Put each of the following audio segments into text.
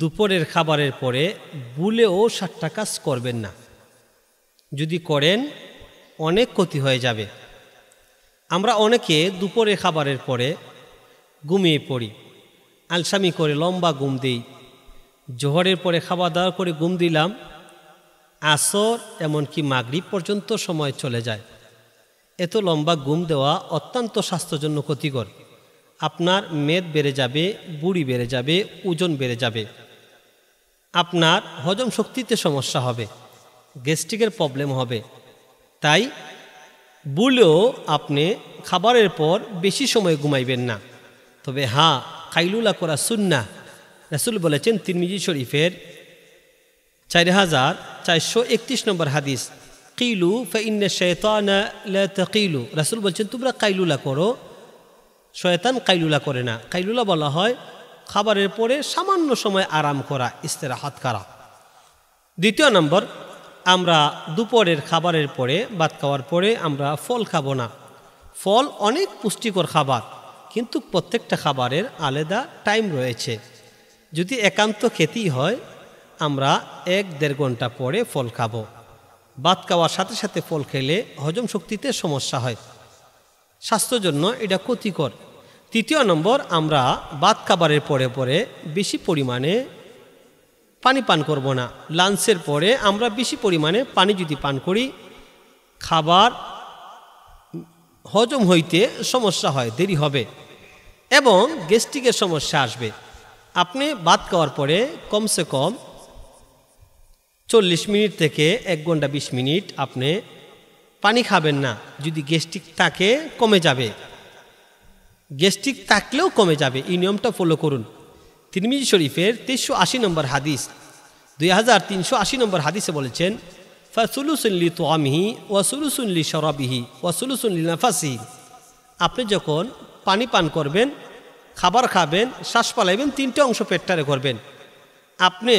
দুপুরের খাবারের পরে বুলেও সাতটা কাজ করবেন না যদি করেন অনেক ক্ষতি হয়ে যাবে আমরা অনেকে দুপুরে খাবারের পরে ঘুমিয়ে পড়ি আলসামি করে লম্বা ঘুম দিই জোহরের পরে খাওয়া দাওয়া করে ঘুম দিলাম আসর এমনকি মাগরিব পর্যন্ত সময় চলে যায় এত লম্বা ঘুম দেওয়া অত্যন্ত স্বাস্থ্যজন্য ক্ষতিকর আপনার মেদ বেড়ে যাবে বুড়ি বেড়ে যাবে ওজন বেড়ে যাবে আপনার হজম শক্তিতে সমস্যা হবে গ্যাস্ট্রিকের প্রবলেম হবে তাই বলেও আপনি খাবারের পর বেশি সময় ঘুমাইবেন না তবে হা হ্যাঁ, কাইলুলা করা সুন্না রাসুল বলেছেন তিনমিজি শরীফের চার হাজার চারশো একত্রিশ নম্বর হাদিস কিলু ফা ইন্না শেতানা লা তাকিলু রাসুল বলছেন তোমরা কাইলুলা করো শয়তান কাইলুলা করে না কাইলুলা বলা হয় খাবারের পরে সামান্য সময় আরাম করা হাত করা দ্বিতীয় নম্বর আমরা দুপুরের খাবারের পরে ভাত খাওয়ার পরে আমরা ফল খাবো না ফল অনেক পুষ্টিকর খাবার কিন্তু প্রত্যেকটা খাবারের আলাদা টাইম রয়েছে যদি একান্ত খেতেই হয় আমরা এক দেড় ঘন্টা পরে ফল খাব ভাত খাওয়ার সাথে সাথে ফল খেলে হজম শক্তিতে সমস্যা হয় স্বাস্থ্যর জন্য এটা ক্ষতিকর তৃতীয় নম্বর আমরা বাদ খাবারের পরে পরে বেশি পরিমাণে পানি পান করব না লাঞ্চের পরে আমরা বেশি পরিমাণে পানি যদি পান করি খাবার হজম হইতে সমস্যা হয় দেরি হবে এবং গ্যাস্ট্রিকের সমস্যা আসবে আপনি ভাত খাওয়ার পরে কমসে কম চল্লিশ মিনিট থেকে এক ঘন্টা বিশ মিনিট আপনি পানি খাবেন না যদি গ্যাস্ট্রিক থাকে কমে যাবে গেস্টিক থাকলেও কমে যাবে এই নিয়মটা ফলো করুন তিরমিজি শরীফের তেইশশো আশি নম্বর হাদিস দুই হাজার তিনশো আশি নম্বর হাদিসে বলেছেন ফসুলুসুল্লি তোয়ামিহি ওয়াসুলুসুল্লি সরাবিহি ওয়াসুলুসুল্লি নাফাসি আপনি যখন পানি পান করবেন খাবার খাবেন শ্বাস পালাইবেন তিনটে অংশ পেটটারে করবেন আপনি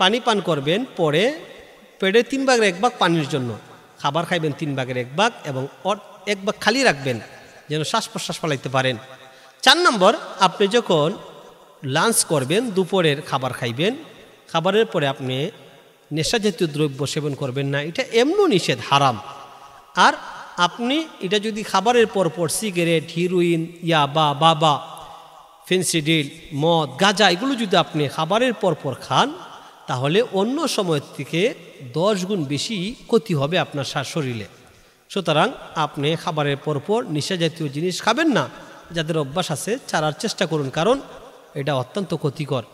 পানি পান করবেন পরে পেটে তিন ভাগের এক ভাগ পানির জন্য খাবার খাইবেন তিন ভাগের এক ভাগ এবং এক ভাগ খালি রাখবেন যেন শ্বাস প্রশ্বাস পালাইতে পারেন চার নম্বর আপনি যখন লাঞ্চ করবেন দুপুরের খাবার খাইবেন খাবারের পরে আপনি নেশা জাতীয় দ্রব্য সেবন করবেন না এটা এমনও নিষেধ হারাম আর আপনি এটা যদি খাবারের পর পর সিগারেট হিরোইন ইয়াবা বাবা ফেন্সিডিল মদ গাঁজা এগুলো যদি আপনি খাবারের পর পর খান তাহলে অন্য সময়ের থেকে দশ গুণ বেশি ক্ষতি হবে আপনার শরীরে সুতরাং আপনি খাবারের পরপর নিশা জাতীয় জিনিস খাবেন না যাদের অভ্যাস আছে ছাড়ার চেষ্টা করুন কারণ এটা অত্যন্ত ক্ষতিকর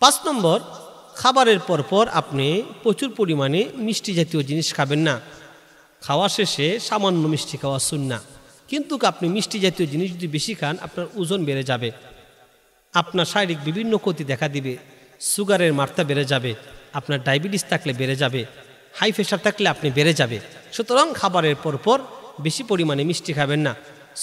পাঁচ নম্বর খাবারের পরপর আপনি প্রচুর পরিমাণে মিষ্টি জাতীয় জিনিস খাবেন না খাওয়া শেষে সামান্য মিষ্টি খাওয়া না কিন্তু আপনি মিষ্টি জাতীয় জিনিস যদি বেশি খান আপনার ওজন বেড়ে যাবে আপনার শারীরিক বিভিন্ন ক্ষতি দেখা দিবে সুগারের মাত্রা বেড়ে যাবে আপনার ডায়াবেটিস থাকলে বেড়ে যাবে হাই প্রেশার থাকলে আপনি বেড়ে যাবে সুতরাং খাবারের পরপর বেশি পরিমাণে মিষ্টি খাবেন না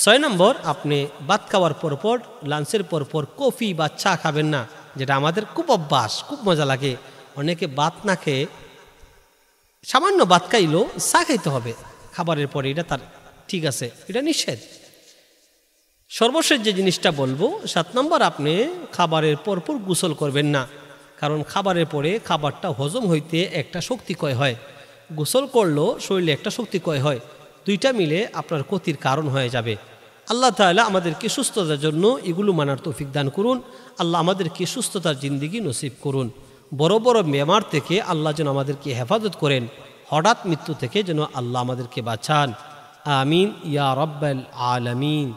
ছয় নম্বর আপনি ভাত খাওয়ার পরপর লাঞ্চের পরপর কফি বা চা খাবেন না যেটা আমাদের খুব অভ্যাস খুব মজা লাগে অনেকে ভাত না খেয়ে সামান্য ভাত খাইলেও চা খাইতে হবে খাবারের পরে এটা তার ঠিক আছে এটা নিষেধ সর্বশেষ যে জিনিসটা বলবো সাত নম্বর আপনি খাবারের পরপর গোসল করবেন না কারণ খাবারের পরে খাবারটা হজম হইতে একটা শক্তি ক্ষয় হয় গোসল করলেও শরীরে একটা শক্তি ক্ষয় হয় দুইটা মিলে আপনার ক্ষতির কারণ হয়ে যাবে আল্লাহ তাহলে আমাদেরকে সুস্থতার জন্য এগুলো মানার তৌফিক দান করুন আল্লাহ আমাদেরকে সুস্থতার জিন্দিগি নসিব করুন বড় বড় মেমার থেকে আল্লাহ যেন আমাদেরকে হেফাজত করেন হঠাৎ মৃত্যু থেকে যেন আল্লাহ আমাদেরকে বাঁচান আমিন ইয়া রব্বাল আলমিন